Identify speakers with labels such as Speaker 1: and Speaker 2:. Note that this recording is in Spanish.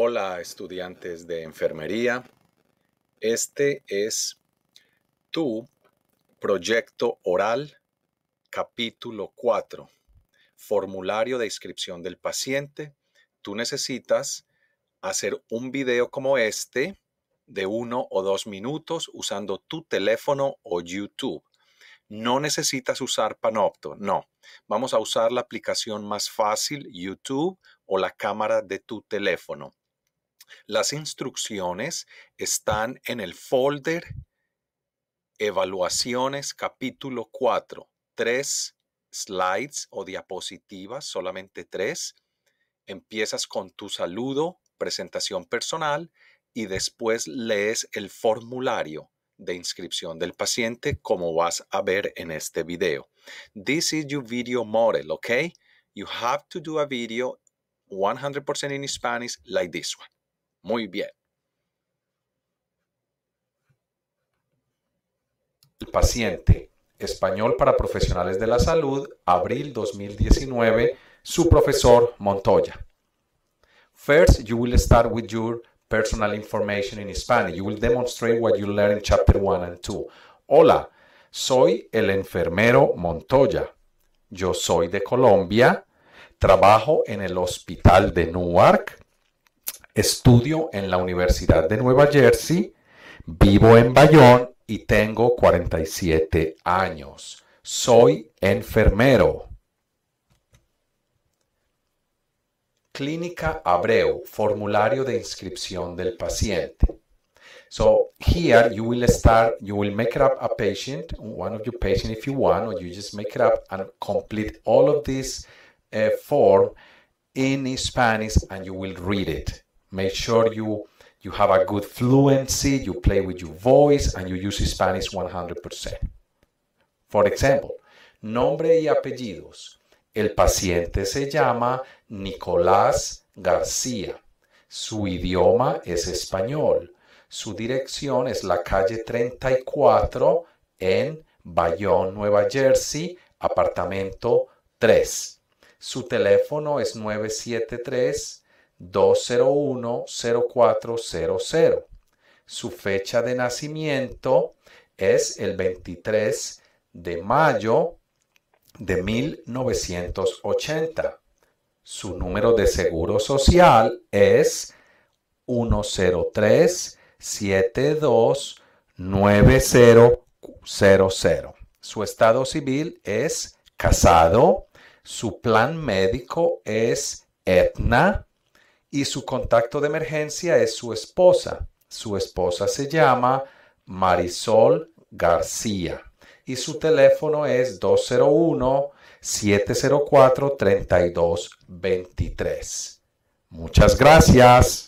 Speaker 1: Hola estudiantes de enfermería. Este es tu proyecto oral capítulo 4, formulario de inscripción del paciente. Tú necesitas hacer un video como este de uno o dos minutos usando tu teléfono o YouTube. No necesitas usar Panopto, no. Vamos a usar la aplicación más fácil, YouTube, o la cámara de tu teléfono. Las instrucciones están en el folder Evaluaciones capítulo 4, tres slides o diapositivas, solamente tres. Empiezas con tu saludo, presentación personal y después lees el formulario de inscripción del paciente como vas a ver en este video. This is your video model, okay? You have to do a video 100% in Spanish like this one muy bien. El paciente, Español para Profesionales de la Salud, abril 2019, su profesor Montoya. First, you will start with your personal information in Spanish. You will demonstrate what you learned in chapter 1 and 2. Hola, soy el enfermero Montoya. Yo soy de Colombia. Trabajo en el hospital de Newark Estudio en la Universidad de Nueva Jersey, vivo en Bayonne y tengo 47 años. Soy enfermero. Clínica Abreu, formulario de inscripción del paciente. So here you will start, you will make it up a patient, one of your patients if you want, or you just make it up and complete all of this eh, form in Spanish and you will read it. Make sure you have a good fluency, you play with your voice, and you use Spanish 100%. For example, nombre y apellidos. El paciente se llama Nicolás García. Su idioma es español. Su dirección es la calle 34 en Bayonne, Nueva Jersey, apartamento 3. Su teléfono es 973 201-0400. Su fecha de nacimiento es el 23 de mayo de 1980. Su número de seguro social es 103 Su estado civil es casado. Su plan médico es Etna y su contacto de emergencia es su esposa. Su esposa se llama Marisol García y su teléfono es 201-704-3223. Muchas gracias.